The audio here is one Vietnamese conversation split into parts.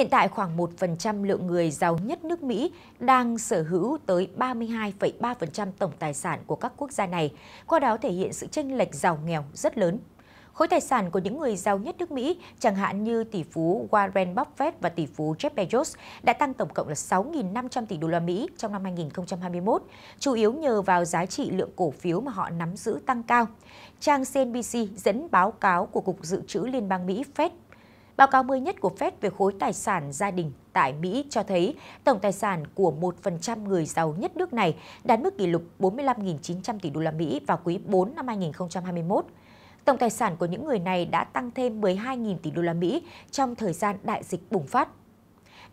Hiện tại khoảng 1% lượng người giàu nhất nước Mỹ đang sở hữu tới 32,3% tổng tài sản của các quốc gia này, qua đó thể hiện sự chênh lệch giàu nghèo rất lớn. Khối tài sản của những người giàu nhất nước Mỹ, chẳng hạn như tỷ phú Warren Buffett và tỷ phú Jeff Bezos, đã tăng tổng cộng là 6.500 tỷ đô la Mỹ trong năm 2021, chủ yếu nhờ vào giá trị lượng cổ phiếu mà họ nắm giữ tăng cao. Trang CNBC dẫn báo cáo của Cục Dự trữ Liên bang Mỹ Fed Báo cáo mới nhất của Fed về khối tài sản gia đình tại Mỹ cho thấy tổng tài sản của 1% người giàu nhất nước này đạt mức kỷ lục 45.900 tỷ đô la Mỹ vào quý 4 năm 2021. Tổng tài sản của những người này đã tăng thêm 12.000 tỷ đô la Mỹ trong thời gian đại dịch bùng phát.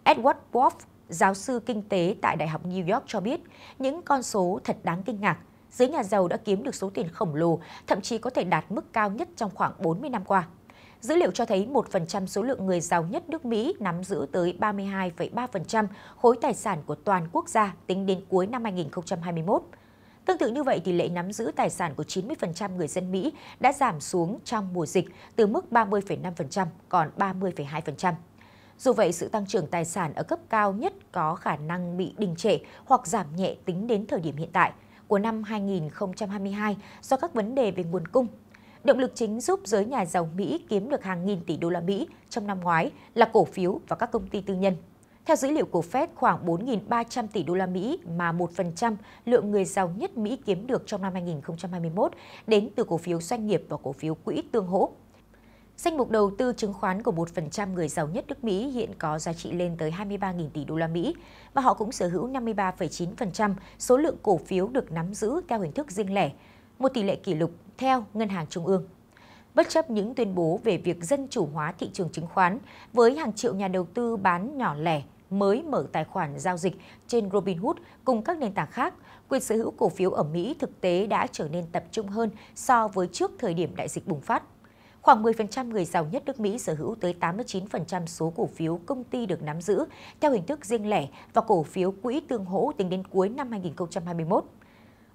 Edward Wolf, giáo sư kinh tế tại Đại học New York cho biết, những con số thật đáng kinh ngạc. Giới nhà giàu đã kiếm được số tiền khổng lồ, thậm chí có thể đạt mức cao nhất trong khoảng 40 năm qua. Dữ liệu cho thấy 1% số lượng người giàu nhất nước Mỹ nắm giữ tới 32,3% khối tài sản của toàn quốc gia tính đến cuối năm 2021. Tương tự như vậy, tỷ lệ nắm giữ tài sản của 90% người dân Mỹ đã giảm xuống trong mùa dịch từ mức 30,5% còn 30,2%. Dù vậy, sự tăng trưởng tài sản ở cấp cao nhất có khả năng bị đình trệ hoặc giảm nhẹ tính đến thời điểm hiện tại của năm 2022 do các vấn đề về nguồn cung, Động lực chính giúp giới nhà giàu Mỹ kiếm được hàng nghìn tỷ đô la Mỹ trong năm ngoái là cổ phiếu và các công ty tư nhân. Theo dữ liệu của Fed, khoảng 4.300 tỷ đô la Mỹ mà 1% lượng người giàu nhất Mỹ kiếm được trong năm 2021 đến từ cổ phiếu doanh nghiệp và cổ phiếu quỹ tương hỗ. Danh mục đầu tư chứng khoán của 1% người giàu nhất nước Mỹ hiện có giá trị lên tới 23.000 tỷ đô la Mỹ và họ cũng sở hữu 53,9% số lượng cổ phiếu được nắm giữ theo hình thức riêng lẻ, một tỷ lệ kỷ lục theo Ngân hàng Trung ương. Bất chấp những tuyên bố về việc dân chủ hóa thị trường chứng khoán, với hàng triệu nhà đầu tư bán nhỏ lẻ mới mở tài khoản giao dịch trên Robinhood cùng các nền tảng khác, quyền sở hữu cổ phiếu ở Mỹ thực tế đã trở nên tập trung hơn so với trước thời điểm đại dịch bùng phát. Khoảng 10% người giàu nhất nước Mỹ sở hữu tới 89% số cổ phiếu công ty được nắm giữ theo hình thức riêng lẻ và cổ phiếu quỹ tương hỗ tính đến cuối năm 2021.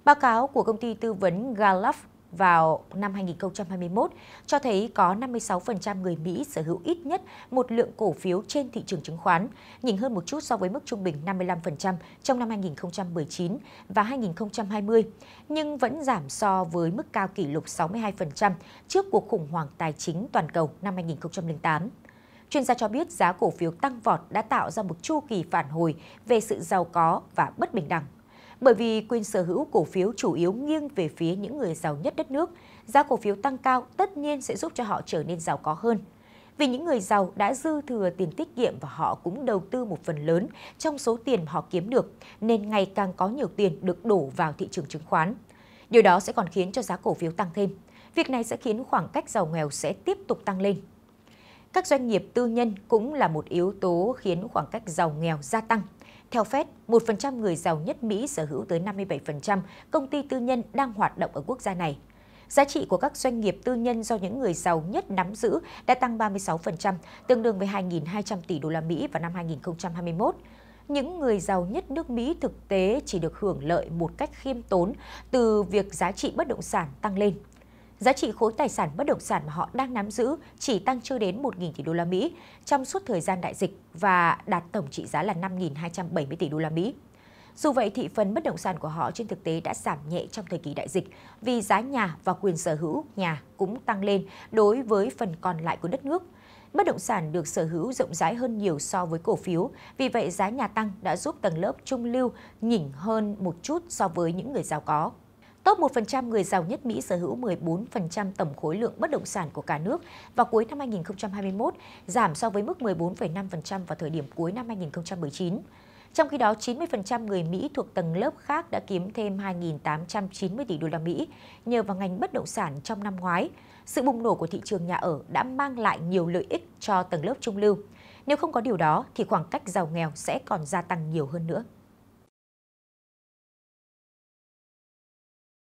Báo cáo của công ty tư vấn Gallup vào năm 2021 cho thấy có 56% người Mỹ sở hữu ít nhất một lượng cổ phiếu trên thị trường chứng khoán, nhỉnh hơn một chút so với mức trung bình 55% trong năm 2019 và 2020, nhưng vẫn giảm so với mức cao kỷ lục 62% trước cuộc khủng hoảng tài chính toàn cầu năm 2008. Chuyên gia cho biết giá cổ phiếu tăng vọt đã tạo ra một chu kỳ phản hồi về sự giàu có và bất bình đẳng bởi vì quyền sở hữu cổ phiếu chủ yếu nghiêng về phía những người giàu nhất đất nước, giá cổ phiếu tăng cao tất nhiên sẽ giúp cho họ trở nên giàu có hơn. Vì những người giàu đã dư thừa tiền tiết kiệm và họ cũng đầu tư một phần lớn trong số tiền họ kiếm được, nên ngày càng có nhiều tiền được đổ vào thị trường chứng khoán. Điều đó sẽ còn khiến cho giá cổ phiếu tăng thêm. Việc này sẽ khiến khoảng cách giàu nghèo sẽ tiếp tục tăng lên. Các doanh nghiệp tư nhân cũng là một yếu tố khiến khoảng cách giàu nghèo gia tăng. Theo Fed, 1% người giàu nhất Mỹ sở hữu tới 57% công ty tư nhân đang hoạt động ở quốc gia này. Giá trị của các doanh nghiệp tư nhân do những người giàu nhất nắm giữ đã tăng 36%, tương đương với 2.200 tỷ đô la Mỹ vào năm 2021 những người giàu nhất nước Mỹ thực tế chỉ được hưởng lợi một cách khiêm tốn từ việc giá trị bất động sản tăng lên. Giá trị khối tài sản bất động sản mà họ đang nắm giữ chỉ tăng chưa đến 1.000 tỷ đô la Mỹ trong suốt thời gian đại dịch và đạt tổng trị giá là 5.270 tỷ đô la Mỹ. Dù vậy, thị phần bất động sản của họ trên thực tế đã giảm nhẹ trong thời kỳ đại dịch vì giá nhà và quyền sở hữu nhà cũng tăng lên đối với phần còn lại của đất nước. Bất động sản được sở hữu rộng rãi hơn nhiều so với cổ phiếu, vì vậy giá nhà tăng đã giúp tầng lớp trung lưu nhỉnh hơn một chút so với những người giàu có. Top 1% người giàu nhất Mỹ sở hữu 14% tổng khối lượng bất động sản của cả nước vào cuối năm 2021, giảm so với mức 14,5% vào thời điểm cuối năm 2019. Trong khi đó, 90% người Mỹ thuộc tầng lớp khác đã kiếm thêm 2.890 tỷ đô la Mỹ nhờ vào ngành bất động sản trong năm ngoái. Sự bùng nổ của thị trường nhà ở đã mang lại nhiều lợi ích cho tầng lớp trung lưu. Nếu không có điều đó thì khoảng cách giàu nghèo sẽ còn gia tăng nhiều hơn nữa.